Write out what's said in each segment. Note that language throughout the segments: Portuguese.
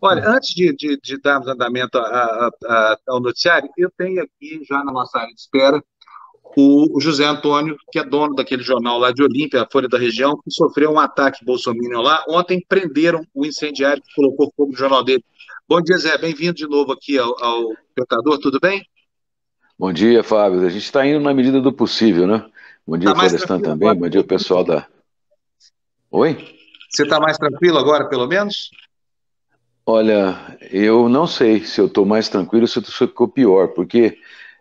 Olha, antes de, de, de darmos andamento a, a, a, ao noticiário, eu tenho aqui já na nossa área de espera o José Antônio, que é dono daquele jornal lá de Olímpia, a Folha da Região, que sofreu um ataque bolsominion lá. Ontem prenderam o incendiário que colocou fogo no jornal dele. Bom dia, Zé. Bem-vindo de novo aqui ao, ao Espectador. Tudo bem? Bom dia, Fábio. A gente está indo na medida do possível, né? Bom dia, tá Florestan, também. Bom dia, pessoal da... Oi? Você está mais tranquilo agora, pelo menos? Olha, eu não sei se eu estou mais tranquilo ou se ficou pior, porque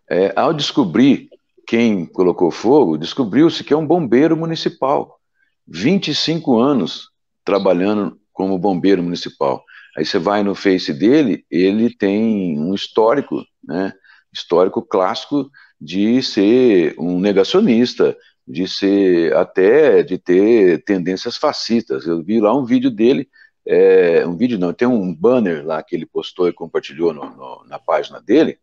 é, ao descobrir quem colocou fogo, descobriu-se que é um bombeiro municipal. 25 anos trabalhando como bombeiro municipal. Aí você vai no Face dele, ele tem um histórico, né? Histórico clássico de ser um negacionista, de ser até de ter tendências fascistas. Eu vi lá um vídeo dele é, um vídeo não, tem um banner lá que ele postou e compartilhou no, no, na página dele,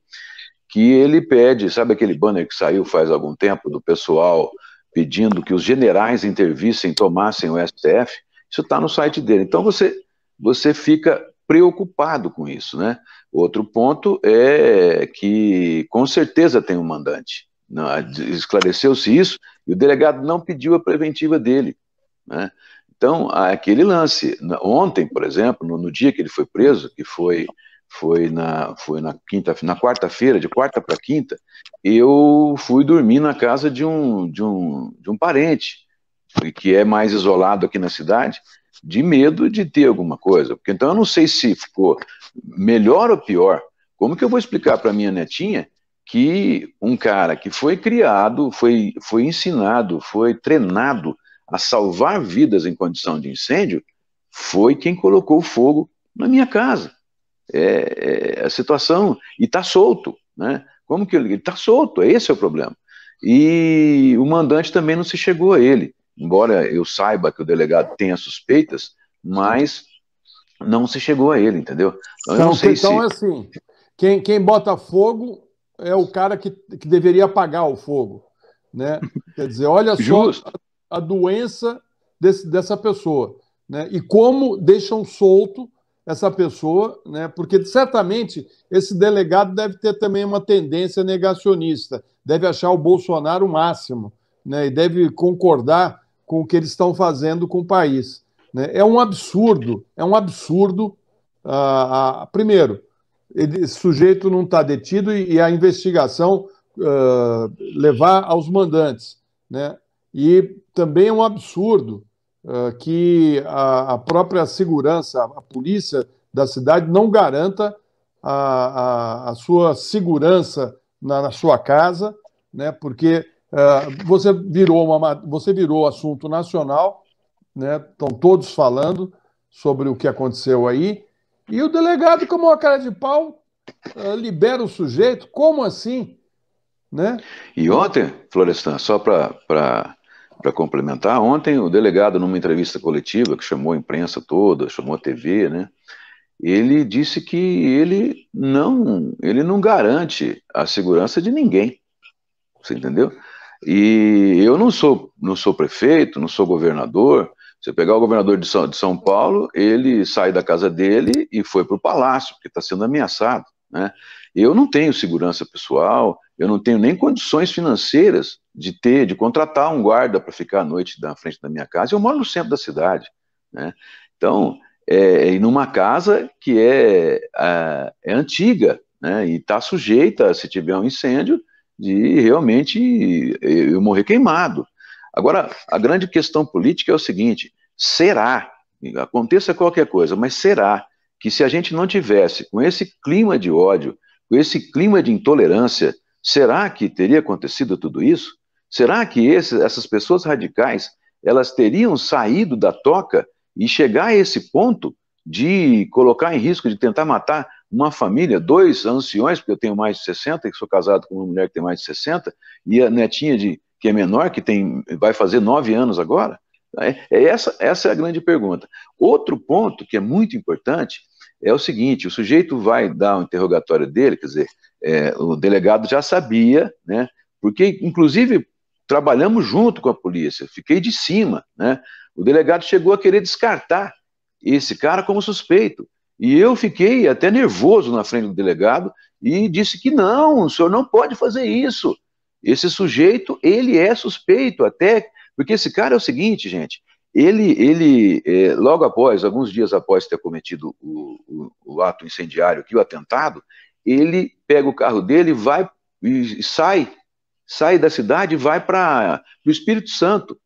que ele pede, sabe aquele banner que saiu faz algum tempo do pessoal pedindo que os generais intervissem, tomassem o STF? Isso está no site dele. Então você, você fica preocupado com isso, né? Outro ponto é que com certeza tem um mandante. Né? Esclareceu-se isso e o delegado não pediu a preventiva dele. Né? Então, aquele lance. Ontem, por exemplo, no, no dia que ele foi preso, que foi foi na foi na quinta na quarta-feira de quarta para quinta eu fui dormir na casa de um de um de um parente que é mais isolado aqui na cidade de medo de ter alguma coisa porque então eu não sei se ficou melhor ou pior como que eu vou explicar para minha netinha que um cara que foi criado foi foi ensinado foi treinado a salvar vidas em condição de incêndio foi quem colocou fogo na minha casa. É, é a situação. E está solto. Né? Como que ele está solto? Esse é o problema. E o mandante também não se chegou a ele, embora eu saiba que o delegado tenha suspeitas, mas não se chegou a ele, entendeu? então, então, então se... é assim: quem, quem bota fogo é o cara que, que deveria apagar o fogo. Né? Quer dizer, olha só Justo a doença desse, dessa pessoa né? e como deixam solto essa pessoa, né? porque certamente esse delegado deve ter também uma tendência negacionista, deve achar o Bolsonaro o máximo né? e deve concordar com o que eles estão fazendo com o país. Né? É um absurdo, é um absurdo. Ah, ah, primeiro, ele, esse sujeito não está detido e, e, a investigação ah, levar aos mandantes. Né? E também é um absurdo uh, que a, a, própria segurança, a polícia da cidade não garanta a, a, a sua segurança na, na, sua casa, né? Porque uh, você virou uma, você virou assunto nacional, né? Estão todos falando sobre o que aconteceu aí. E o delegado, como uma cara de pau, uh, libera o sujeito. Como assim? Né? E ontem, Florestan, só para para complementar, ontem o delegado, numa entrevista coletiva, que chamou a imprensa toda, chamou a TV, né, ele disse que ele não, ele não garante a segurança de ninguém. Você entendeu? E eu não sou, não sou prefeito, não sou governador. Você pegar o governador de São, de São Paulo, ele sai da casa dele e foi para o palácio, porque está sendo ameaçado. Né? Eu não tenho segurança pessoal, eu não tenho nem condições financeiras de ter, de contratar um guarda para ficar à noite na frente da minha casa. Eu moro no centro da cidade, né? Então, é, é e numa casa que é, é antiga, né? E está sujeita, se tiver um incêndio, de realmente eu morrer queimado. Agora, a grande questão política é o seguinte: será, aconteça qualquer coisa, mas será que se a gente não tivesse com esse clima de ódio, com esse clima de intolerância, será que teria acontecido tudo isso? Será que esse, essas pessoas radicais elas teriam saído da toca e chegar a esse ponto de colocar em risco de tentar matar uma família, dois anciões, porque eu tenho mais de 60, que sou casado com uma mulher que tem mais de 60, e a netinha de que é menor, que tem vai fazer nove anos agora? É, é essa, essa é a grande pergunta. Outro ponto que é muito importante é o seguinte: o sujeito vai dar o um interrogatório dele, quer dizer, é, o delegado já sabia, né? Porque, inclusive, trabalhamos junto com a polícia, fiquei de cima, né? O delegado chegou a querer descartar esse cara como suspeito. E eu fiquei até nervoso na frente do delegado e disse que não, o senhor não pode fazer isso. Esse sujeito, ele é suspeito até, porque esse cara é o seguinte, gente, ele, ele é, logo após, alguns dias após ter cometido o, o, o ato incendiário que o atentado, ele pega o carro dele, vai e sai, sai da cidade e vai para o Espírito Santo.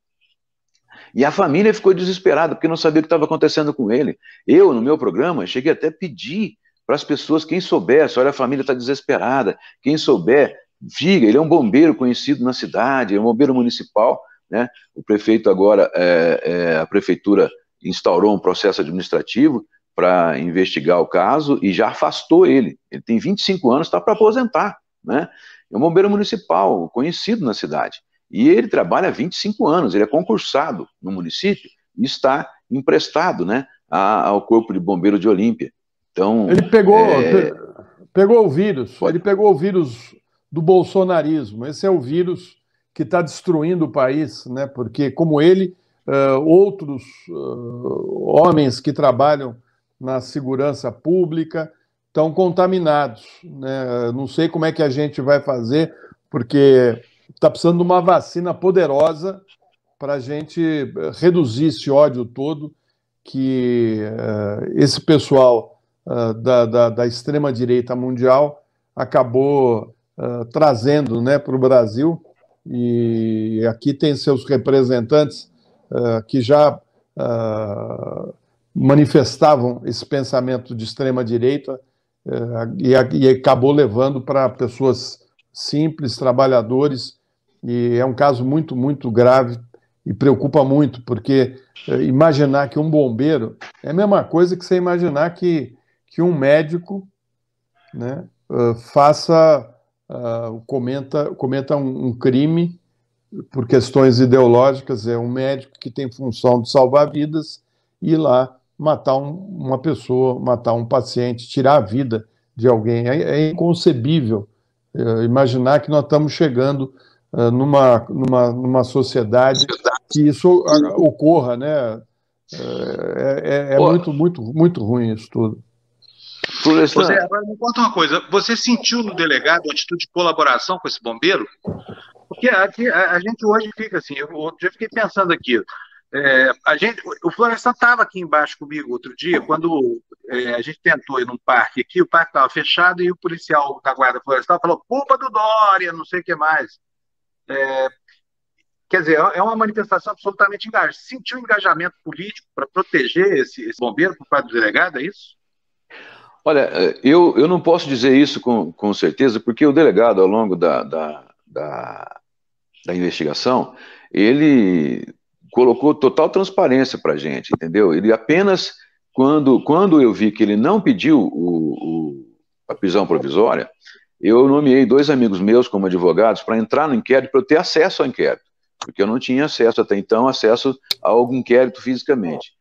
E a família ficou desesperada, porque não sabia o que estava acontecendo com ele. Eu, no meu programa, cheguei até a pedir para as pessoas, quem soubesse, olha, a família está desesperada, quem souber, diga, ele é um bombeiro conhecido na cidade, é um bombeiro municipal, né? O prefeito agora, é, é, a prefeitura instaurou um processo administrativo para investigar o caso e já afastou ele. Ele tem 25 anos, está para aposentar. Né? É um bombeiro municipal, conhecido na cidade. E ele trabalha há 25 anos, ele é concursado no município e está emprestado né, ao Corpo de bombeiros de Olímpia. Então, ele pegou, é... pegou o vírus, ele pegou o vírus do bolsonarismo. Esse é o vírus que está destruindo o país, né? porque, como ele, uh, outros uh, homens que trabalham na segurança pública estão contaminados. Né? Não sei como é que a gente vai fazer, porque está precisando de uma vacina poderosa para a gente eh, reduzir esse ódio todo que uh, esse pessoal uh, da, da, da extrema-direita mundial acabou uh, trazendo né, para o Brasil e aqui tem seus representantes uh, que já uh, manifestavam esse pensamento de extrema direita uh, e, e, acabou levando para pessoas simples, trabalhadores, e é um caso muito, muito grave e preocupa muito, porque eh, imaginar que um bombeiro é a mesma coisa que você imaginar que, que um médico né, faça uh, comenta, um, um, crime por questões ideológicas, é um médico que tem função de salvar vidas e lá matar um, uma pessoa, matar um paciente, tirar a vida de alguém. É, é inconcebível uh, imaginar que nós estamos chegando uh, numa, numa, numa sociedade que isso ah, ocorra, né? É, é, é muito, muito, muito ruim isso tudo. Florestan. agora me conta uma coisa. Você sentiu no delegado uma atitude de colaboração com esse bombeiro? Porque a, a, a gente hoje fica assim, eu, outro dia fiquei pensando aqui. É, a gente, o Florestan estava aqui embaixo comigo outro dia, quando é, a gente tentou ir num parque aqui, o parque estava fechado e o policial da Guarda Florestal falou: culpa do Dória, não sei o que mais. É, quer dizer, é, é uma manifestação absolutamente engajada. Sentiu um engajamento político para proteger esse, esse bombeiro, parte do delegado, é isso? Olha, eh, eu, eu não posso dizer isso com, com certeza, porque o delegado, ao longo da, da, da, da investigação, ele colocou total transparência para a gente, entendeu? Ele apenas, quando, quando eu vi que ele não pediu o, o a prisão provisória, eu nomeei dois amigos meus como advogados para entrar no inquérito, para eu ter acesso ao inquérito, porque eu não tinha acesso até então, acesso a algum inquérito fisicamente.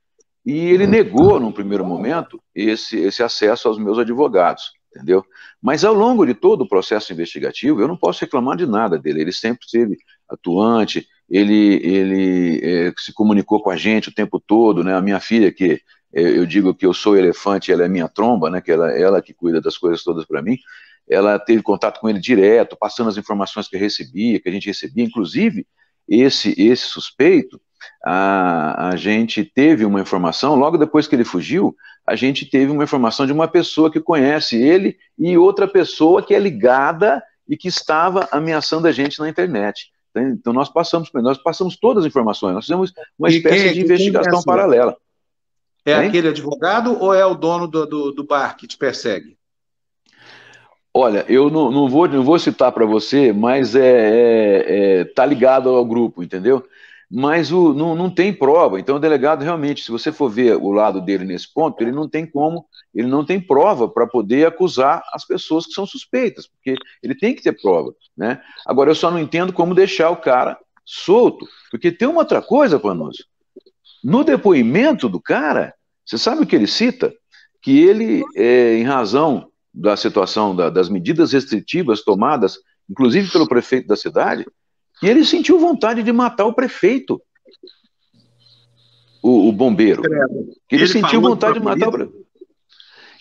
E ele uhum. negou, num primeiro momento, esse, esse acesso aos meus advogados, entendeu? Mas ao longo de todo o processo investigativo, eu não posso reclamar de nada dele. Ele sempre esteve atuante, ele, ele é, se comunicou com a gente o tempo todo, né? A minha filha, que é, eu digo que eu sou elefante, ela é minha tromba, né? Que ela, ela que cuida das coisas todas para mim. Ela teve contato com ele direto, passando as informações que recebia, que a gente recebia, inclusive esse esse suspeito a, a gente teve uma informação, logo depois que ele fugiu, a gente teve uma informação de uma pessoa que conhece ele e outra pessoa que é ligada e que estava ameaçando a gente na internet. Então, então nós passamos, nós passamos todas as informações, nós fizemos uma e espécie quem, é de investigação paralela. É hein? aquele advogado ou é o dono do, do, do bar que te persegue? Olha, eu não, não, vou, não vou citar para você, mas é, é, é, tá ligado ao grupo, entendeu? mas o, não, não tem prova. Então, o delegado realmente, se você for ver o lado dele nesse ponto, ele não tem como, ele não tem prova para poder acusar as pessoas que são suspeitas, porque ele tem que ter prova. Né? Agora, eu só não entendo como deixar o cara solto, porque tem uma outra coisa, nós. No depoimento do cara, você sabe o que ele cita? Que ele, é, em razão da situação da, das medidas restritivas tomadas, inclusive pelo prefeito da cidade, e ele sentiu vontade de matar o prefeito, o, o bombeiro. Ele, ele sentiu vontade de matar o prefeito.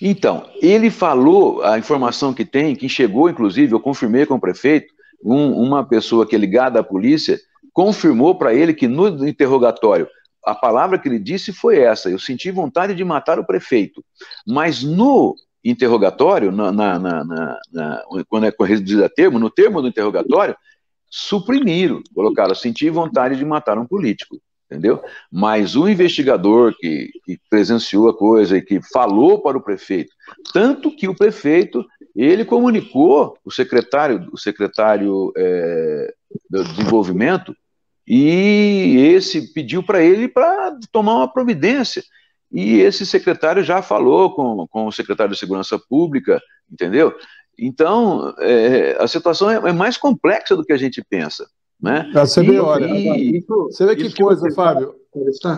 Então, ele falou, a informação que tem, que chegou, inclusive, eu confirmei com o prefeito, um, uma pessoa que é ligada à polícia, confirmou para ele que no interrogatório a palavra que ele disse foi essa: eu senti vontade de matar o prefeito. Mas no interrogatório, na, na, na, quando é corrigido a termo, no termo do interrogatório, suprimiram, colocaram, sentir vontade de matar um político, entendeu? Mas o investigador que, que presenciou a coisa e que falou para o prefeito, tanto que o prefeito ele comunicou o secretário, o secretário é, do desenvolvimento e esse pediu para ele para tomar uma providência. E esse secretário já falou com, com o secretário de Segurança Pública, entendeu? Então, é, a situação é, é, mais complexa do que a gente pensa. Né? Tá, você vê, olha, você vê que coisa, tá que Fábio.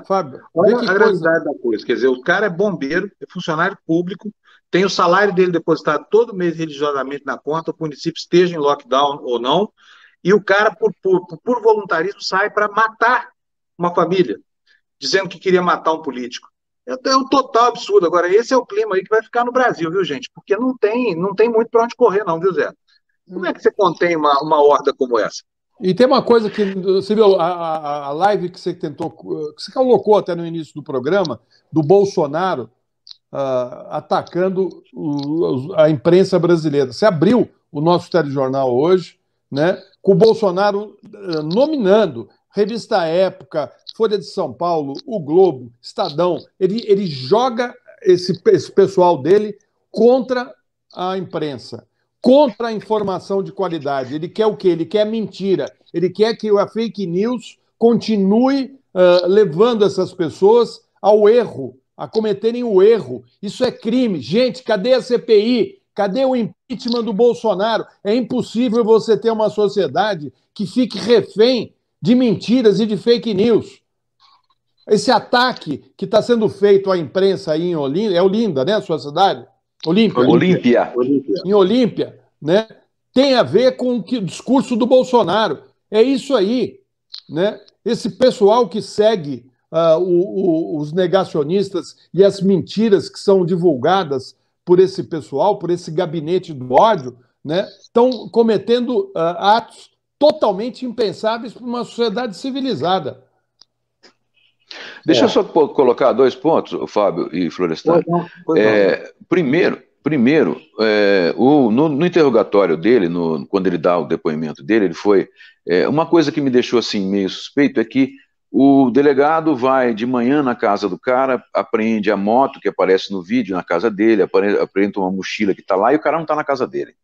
Fábio, olha a gravidade da coisa. Quer dizer, o cara é bombeiro, é funcionário público, tem o salário dele depositado todo mês religiosamente na conta, o município esteja em lockdown ou não, e o cara, por, por, por voluntarismo, sai para matar uma família, dizendo que queria matar um político. É um total absurdo. Agora, esse é o clima aí que vai ficar no Brasil, viu, gente? Porque não tem, não tem muito para onde correr, não, viu, Zé? Como é que você contém uma, uma horda como essa? E tem uma coisa que você viu a, a, a live que você tentou, que você colocou até no início do programa, do Bolsonaro uh, atacando o, a imprensa brasileira. Você abriu o nosso telejornal hoje, né? Com o Bolsonaro uh, nominando revista Época, Folha de São Paulo, o Globo, Estadão, ele, ele joga esse, esse pessoal dele contra a imprensa, contra a informação de qualidade. Ele quer o quê? Ele quer mentira. Ele quer que a fake news continue uh, levando essas pessoas ao erro, a cometerem o erro. Isso é crime. Gente, cadê a CPI? Cadê o impeachment do Bolsonaro? É impossível você ter uma sociedade que fique refém de mentiras e de fake news. Esse ataque que está sendo feito à imprensa aí em Olinda, é Olinda, né? A sua cidade? Olímpia. Olímpia. Em Olímpia, né? Tem a ver com o, que, o discurso do Bolsonaro. É isso aí, né? Esse pessoal que segue uh, o, o, os negacionistas e as mentiras que são divulgadas por esse pessoal, por esse gabinete do ódio, estão né? cometendo uh, atos totalmente impensáveis para uma sociedade civilizada. Deixa é. eu só colocar dois pontos, Fábio e Florestan. É, primeiro, primeiro é, o, no, no, interrogatório dele, no, quando ele dá o depoimento dele, ele foi. É, uma coisa que me deixou assim meio suspeito é que o delegado vai de manhã na casa do cara, apreende a moto que aparece no vídeo na casa dele, apreende uma mochila que está lá e o cara não está na casa dele.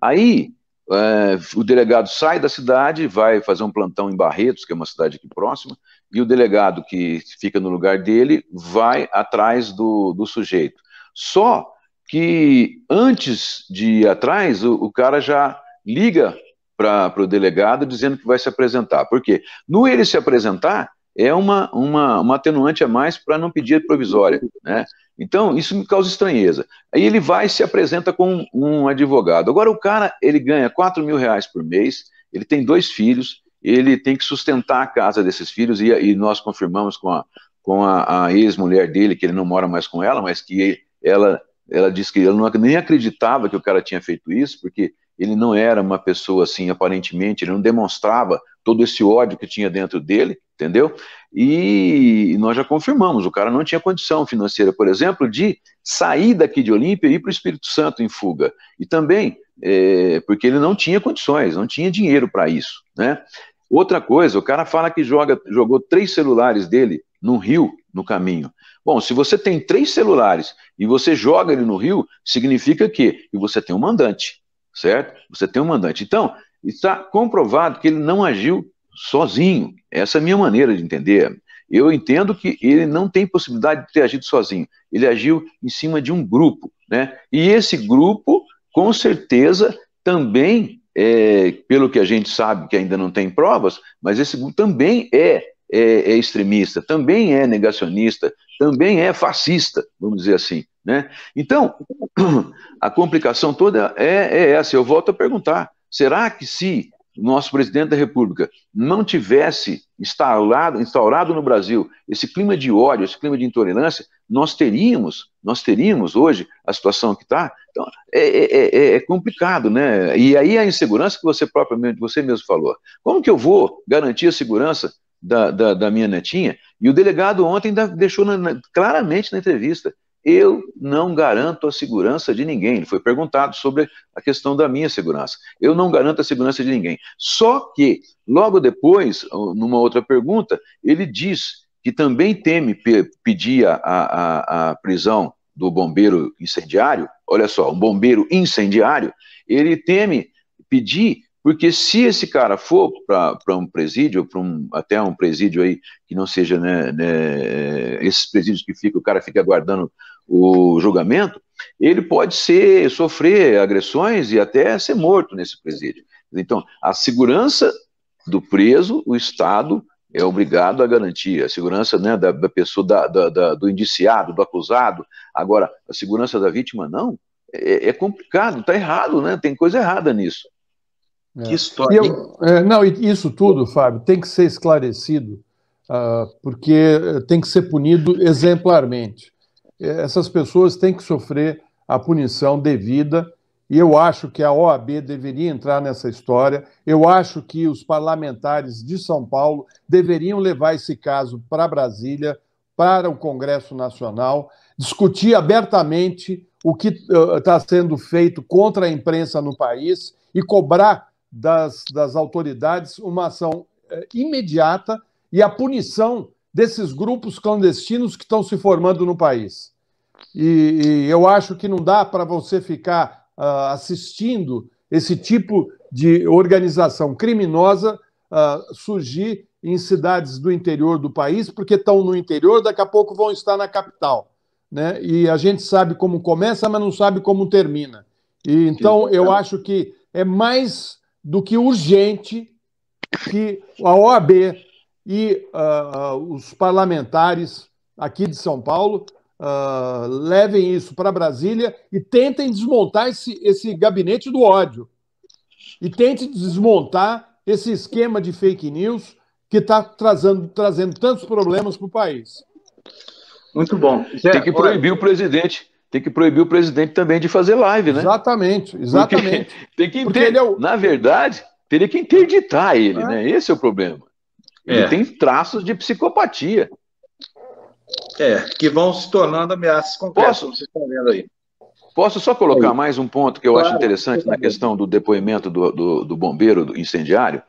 Aí é, o delegado sai da cidade, vai fazer um plantão em Barretos, que é uma cidade aqui próxima, e o delegado que fica no lugar dele vai atrás do, do sujeito. Só que antes de ir atrás, o, o cara já liga para o delegado dizendo que vai se apresentar. Por quê? No ele se apresentar, é uma, uma, uma atenuante a mais para não pedir provisória. Né? Então, isso me causa estranheza. Aí ele vai e se apresenta com um, um advogado. Agora, o cara, ele ganha 4 mil reais por mês, ele tem dois filhos, ele tem que sustentar a casa desses filhos, e, e nós confirmamos com a, com a, a ex-mulher dele, que ele não mora mais com ela, mas que ela, ela disse que ele não, nem acreditava que o cara tinha feito isso, porque ele não era uma pessoa assim, aparentemente, ele não demonstrava todo esse ódio que tinha dentro dele, entendeu? E nós já confirmamos, o cara não tinha condição financeira, por exemplo, de sair daqui de Olímpia e ir para o Espírito Santo em fuga. E também é, porque ele não tinha condições, não tinha dinheiro para isso, né? Outra coisa, o cara fala que joga, jogou três celulares dele no rio, no caminho. Bom, se você tem três celulares e você joga ele no rio, significa que e você tem um mandante, certo? Você tem um mandante. Então, está comprovado que ele não agiu sozinho. Essa é a minha maneira de entender. Eu entendo que ele não tem possibilidade de ter agido sozinho. Ele agiu em cima de um grupo, né? E esse grupo, com certeza, também é, pelo que a gente sabe, que ainda não tem provas, mas esse grupo também é, é, é extremista, também é negacionista, também é fascista, vamos dizer assim. Né? Então, a complicação toda é, é essa. Eu volto a perguntar: será que se nosso presidente da República não tivesse instalado, instaurado no Brasil esse clima de ódio, esse clima de intolerância, nós teríamos, nós teríamos hoje a situação que está. Então, é é, é, é, é, complicado, né? E aí a insegurança que você propriamente, você mesmo falou. Como que eu vou garantir a segurança da, da, da minha netinha? E o delegado ontem deixou na, na, claramente na entrevista eu não garanto a segurança de ninguém. Ele foi perguntado sobre a questão da minha segurança. Eu não garanto a segurança de ninguém. Só que, logo depois, numa outra pergunta, ele diz que também teme pedir a, a, a prisão do bombeiro incendiário. Olha só, um bombeiro incendiário, ele teme pedir porque se esse cara for para um presídio, um, até um presídio aí que não seja né, né, esses presídios que fica, o cara fica aguardando o julgamento, ele pode ser sofrer agressões e até ser morto nesse presídio. Então, a segurança do preso, o Estado é obrigado a garantir a segurança né, da, da, pessoa, da, da, do indiciado, do acusado. Agora, a segurança da vítima, não. É, é complicado, está errado, né? tem coisa errada nisso. É. Que história. eu, é, não, isso tudo, Fábio, tem que ser esclarecido, uh, porque eh, tem que ser punido exemplarmente. É, essas pessoas têm que sofrer a punição devida. E eu acho que a OAB deveria entrar nessa história. Eu acho que os parlamentares de São Paulo deveriam levar esse caso para Brasília, para o Congresso Nacional, discutir abertamente o que está eh, uh, sendo feito contra a imprensa no país e cobrar das, das autoridades uma ação uh, imediata e a punição desses grupos clandestinos que estão se formando no país. E, e eu acho que não dá para você ficar uh, assistindo esse tipo de organização criminosa uh, surgir em cidades do interior do país, porque estão no interior, daqui a pouco vão estar na capital. Né? E a gente sabe como começa, mas não sabe como termina. E, então, eu acho que é mais do que urgente que a OAB e uh, os parlamentares aqui de São Paulo uh, levem isso para Brasília e tentem desmontar esse, esse gabinete do ódio. E tentem desmontar esse esquema de fake news que está trazendo, trazendo tantos problemas para o país. Muito bom. Tem que proibir o presidente tem que proibir o presidente também de fazer live, né? Exatamente, exatamente. Porque, tem que inter... é o... Na verdade, teria que interditar ele, é. né? Esse é o problema. Ele é. tem traços de psicopatia. É, que vão se tornando ameaças concretas, Posso? vocês estão vendo aí. Posso só colocar aí. mais um ponto que eu claro, acho interessante na questão do depoimento do, do, do bombeiro do incendiário,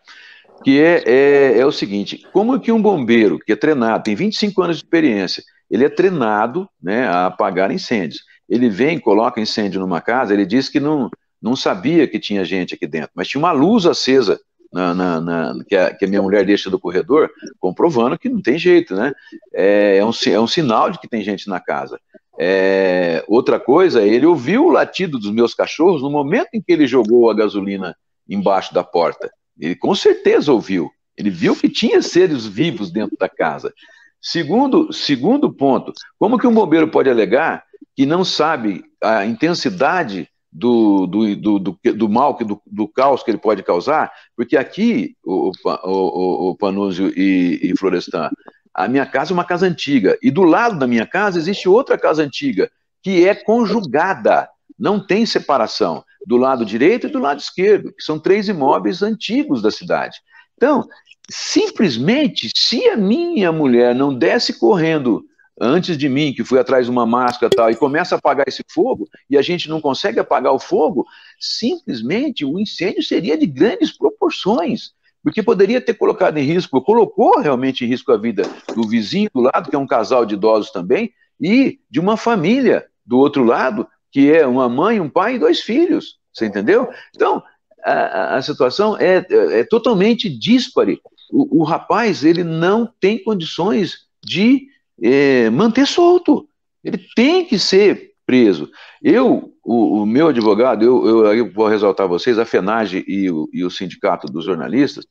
que é, é, é, o seguinte, como que um bombeiro que é treinado, tem 25 anos de experiência, ele é treinado né, a apagar incêndios. Ele vem, coloca incêndio numa casa, ele diz que não, não sabia que tinha gente aqui dentro, mas tinha uma luz acesa na, na, na, que, a, que, a, minha mulher deixa do corredor, comprovando que não tem jeito, né? É, é, um, é um sinal de que tem gente na casa. É, outra coisa, ele ouviu o latido dos meus cachorros no momento em que ele jogou a gasolina embaixo da porta. Ele com certeza ouviu. Ele viu que tinha seres vivos dentro da casa. Segundo, segundo ponto, como que um bombeiro pode alegar que não sabe a intensidade do, do, do, do, do mal, do, do caos que ele pode causar, porque aqui, o, o, o Panúzio e, e Florestan, a minha casa é uma casa antiga, e do lado da minha casa existe outra casa antiga, que é conjugada, não tem separação do lado direito e do lado esquerdo, que são três imóveis antigos da cidade. Então, simplesmente, se a minha mulher não desce correndo antes de mim, que fui atrás de uma máscara tal, e começa a apagar esse fogo, e a gente não consegue apagar o fogo, simplesmente o incêndio seria de grandes proporções, porque poderia ter colocado em risco, colocou realmente em risco a vida do vizinho do lado, que é um casal de idosos também, e de uma família do outro lado, que é uma mãe, um pai e dois filhos, você entendeu? Então, a, a situação é, é, é totalmente díspare. O, o rapaz, ele não tem condições de é, manter solto. Ele tem que ser preso. Eu, o, o meu advogado, eu, eu vou ressaltar a vocês, a FENAGE e o, e o Sindicato dos Jornalistas,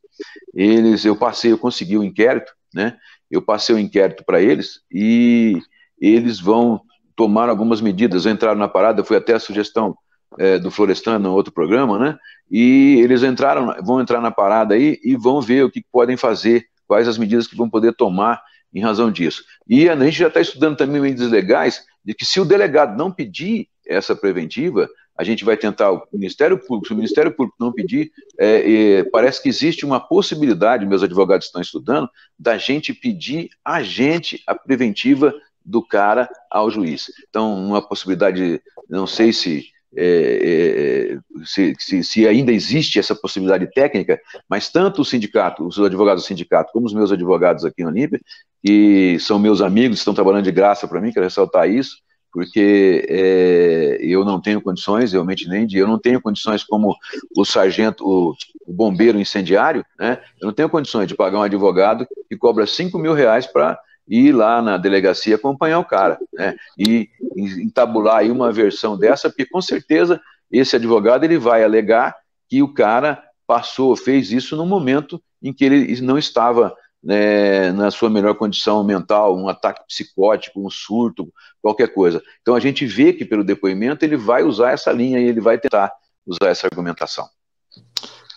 eles, eu passei, eu consegui o um inquérito, né? Eu passei o um inquérito para eles e eles vão tomar algumas medidas. Entraram na parada, foi até a sugestão é, do Florestano, outro programa, né? E eles entraram, vão entrar na parada aí e vão ver o que podem fazer, quais as medidas que vão poder tomar em razão disso. E a gente já está estudando também medidas legais de que se o delegado não pedir essa preventiva, a gente vai tentar o Ministério Público, se o Ministério Público não pedir, é, é, parece que existe uma possibilidade, meus advogados estão estudando, da gente pedir a gente a preventiva do cara ao juiz. Então, uma possibilidade, não sei se é, é, é, se, se, se, ainda existe essa possibilidade técnica, mas tanto o sindicato, os advogados do sindicato, como os meus advogados aqui no Unip, que são meus amigos, estão trabalhando de graça para mim, quero ressaltar isso, porque é, eu não tenho condições, realmente nem de, eu não tenho condições como o sargento, o, o bombeiro incendiário, né? Eu não tenho condições de pagar um advogado que cobra 5 mil reais para ir lá na delegacia acompanhar o cara, né? E entabular aí uma versão dessa, porque com certeza esse advogado ele vai alegar que o cara passou, fez isso no momento em que ele não estava né, na sua melhor condição mental, um ataque psicótico, um surto, qualquer coisa. Então a gente vê que pelo depoimento ele vai usar essa linha e ele vai tentar usar essa argumentação.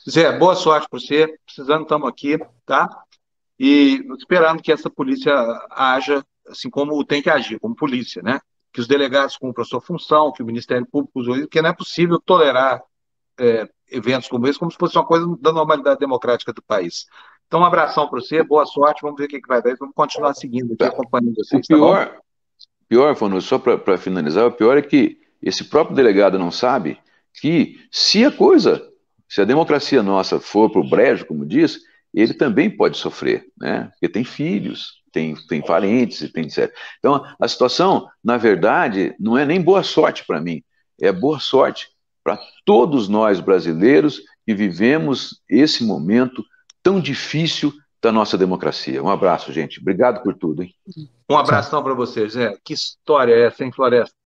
Zé, boa sorte para você. Precisando, estamos aqui, tá? e esperando que essa polícia haja assim como tem que agir, como polícia, né? Que os delegados cumpram a sua função, que o Ministério Público use, porque não é possível tolerar é, eventos como esse como se fosse uma coisa da normalidade democrática do país. Então, um abração para você, boa sorte, vamos ver o que, que vai dar, vamos continuar seguindo aqui, tá. acompanhando vocês. O tá pior, tá pior Fano, só para finalizar, o pior é que esse próprio delegado não sabe que se a coisa, se a democracia nossa for para o brejo, como diz, ele também pode sofrer, né? Porque tem filhos, tem, tem parentes, tem etc. Então, a situação, na verdade, não é nem boa sorte para mim, é boa sorte para todos nós brasileiros que vivemos esse momento tão difícil da nossa democracia. Um abraço, gente. Obrigado por tudo. Hein? Um abração para você, Zé. Que história é essa, hein, Floresta?